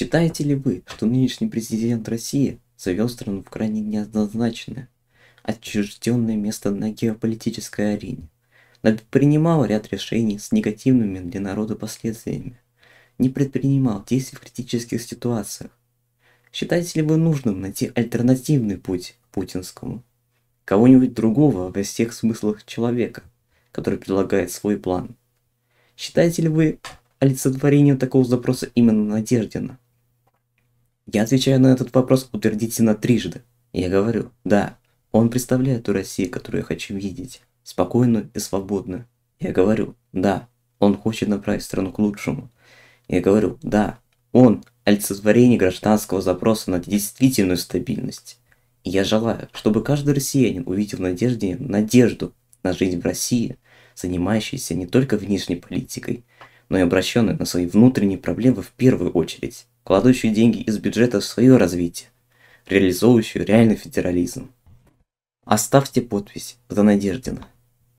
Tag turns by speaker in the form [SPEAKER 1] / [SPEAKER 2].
[SPEAKER 1] Считаете ли вы, что нынешний президент России завел страну в крайне неоднозначное, отчужденное место на геополитической арене, но принимал ряд решений с негативными для народа последствиями, не предпринимал действий в критических ситуациях? Считаете ли вы нужным найти альтернативный путь путинскому? Кого-нибудь другого во всех смыслах человека, который предлагает свой план? Считаете ли вы олицетворение такого запроса именно Надеждина? Я отвечаю на этот вопрос утвердительно трижды. Я говорю, да, он представляет ту Россию, которую я хочу видеть, спокойную и свободную. Я говорю, да, он хочет направить страну к лучшему. Я говорю, да, он – олицетворение гражданского запроса на действительную стабильность. И я желаю, чтобы каждый россиянин увидел в надежде надежду на жизнь в России, занимающейся не только внешней политикой, но и обращенной на свои внутренние проблемы в первую очередь кладущую деньги из бюджета в свое развитие, реализующую реальный федерализм. Оставьте подпись за Надеждина.